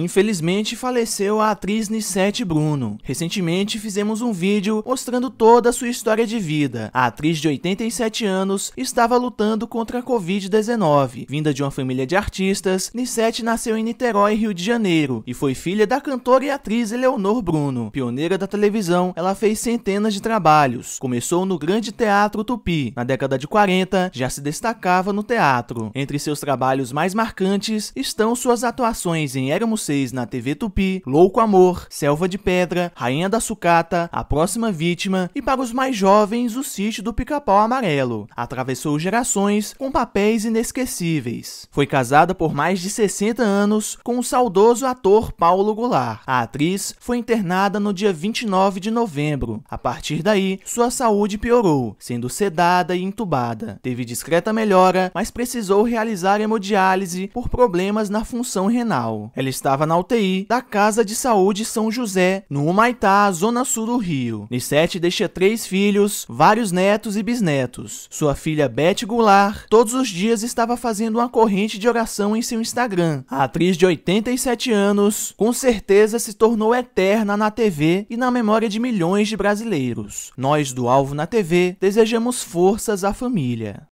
Infelizmente, faleceu a atriz Nissete Bruno. Recentemente, fizemos um vídeo mostrando toda a sua história de vida. A atriz de 87 anos estava lutando contra a Covid-19. Vinda de uma família de artistas, Nissete nasceu em Niterói, Rio de Janeiro, e foi filha da cantora e atriz Eleonor Bruno. Pioneira da televisão, ela fez centenas de trabalhos. Começou no Grande Teatro Tupi. Na década de 40, já se destacava no teatro. Entre seus trabalhos mais marcantes estão suas atuações em Éramos vocês na TV Tupi, Louco Amor, Selva de Pedra, Rainha da Sucata, A Próxima Vítima e para os mais jovens, O Sítio do Pica-Pau Amarelo. Atravessou gerações com papéis inesquecíveis. Foi casada por mais de 60 anos com o saudoso ator Paulo Goulart. A atriz foi internada no dia 29 de novembro. A partir daí, sua saúde piorou, sendo sedada e entubada. Teve discreta melhora, mas precisou realizar hemodiálise por problemas na função renal. Ela estava estava na UTI da Casa de Saúde São José, no Humaitá, zona sul do Rio. Nissete deixa três filhos, vários netos e bisnetos. Sua filha Beth Goulart todos os dias estava fazendo uma corrente de oração em seu Instagram. A atriz de 87 anos, com certeza se tornou eterna na TV e na memória de milhões de brasileiros. Nós do Alvo na TV desejamos forças à família.